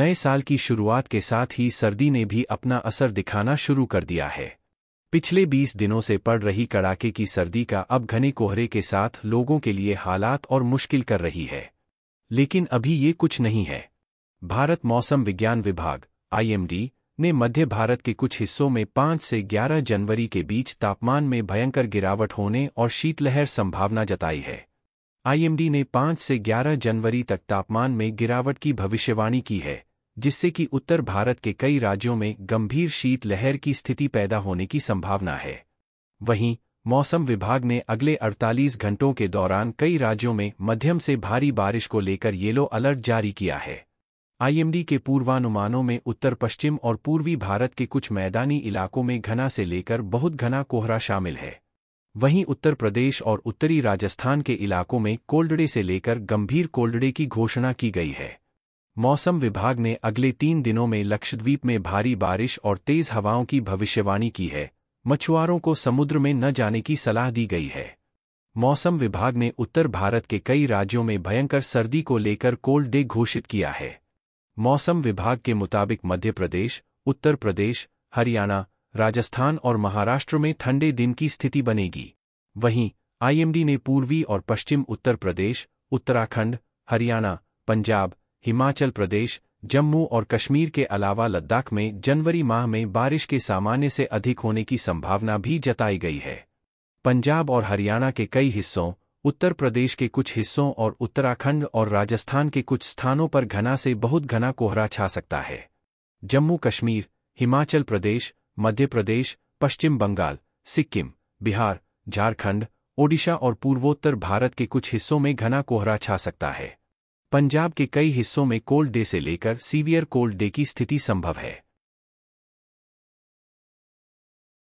नए साल की शुरुआत के साथ ही सर्दी ने भी अपना असर दिखाना शुरू कर दिया है पिछले 20 दिनों से पड़ रही कड़ाके की सर्दी का अब घने कोहरे के साथ लोगों के लिए हालात और मुश्किल कर रही है लेकिन अभी ये कुछ नहीं है भारत मौसम विज्ञान विभाग आईएमडी ने मध्य भारत के कुछ हिस्सों में 5 से 11 जनवरी के बीच तापमान में भयंकर गिरावट होने और शीतलहर संभावना जताई है आईएमडी ने 5 से 11 जनवरी तक तापमान में गिरावट की भविष्यवाणी की है जिससे कि उत्तर भारत के कई राज्यों में गंभीर शीतलहर की स्थिति पैदा होने की संभावना है वहीं मौसम विभाग ने अगले 48 घंटों के दौरान कई राज्यों में मध्यम से भारी बारिश को लेकर येलो अलर्ट जारी किया है आईएमडी के पूर्वानुमानों में उत्तर पश्चिम और पूर्वी भारत के कुछ मैदानी इलाकों में घना से लेकर बहुत घना कोहरा शामिल है वहीं उत्तर प्रदेश और उत्तरी राजस्थान के इलाकों में कोल्ड डे से लेकर गंभीर कोल्ड डे की घोषणा की गई है मौसम विभाग ने अगले तीन दिनों में लक्षद्वीप में भारी बारिश और तेज हवाओं की भविष्यवाणी की है मछुआरों को समुद्र में न जाने की सलाह दी गई है मौसम विभाग ने उत्तर भारत के कई राज्यों में भयंकर सर्दी को लेकर कोल्ड डे घोषित किया है मौसम विभाग के मुताबिक मध्य प्रदेश उत्तर प्रदेश हरियाणा राजस्थान और महाराष्ट्र में ठंडे दिन की स्थिति बनेगी वहीं आईएमडी ने पूर्वी और पश्चिम उत्तर प्रदेश उत्तराखंड हरियाणा पंजाब हिमाचल प्रदेश जम्मू और कश्मीर के अलावा लद्दाख में जनवरी माह में बारिश के सामान्य से अधिक होने की संभावना भी जताई गई है पंजाब और हरियाणा के कई हिस्सों उत्तर प्रदेश के कुछ हिस्सों और उत्तराखंड और राजस्थान के कुछ स्थानों पर घना से बहुत घना कोहरा छा सकता है जम्मू कश्मीर हिमाचल प्रदेश मध्य प्रदेश पश्चिम बंगाल सिक्किम बिहार झारखंड ओडिशा और पूर्वोत्तर भारत के कुछ हिस्सों में घना कोहरा छा सकता है पंजाब के कई हिस्सों में कोल्ड डे से लेकर सीवियर कोल्ड डे की स्थिति संभव है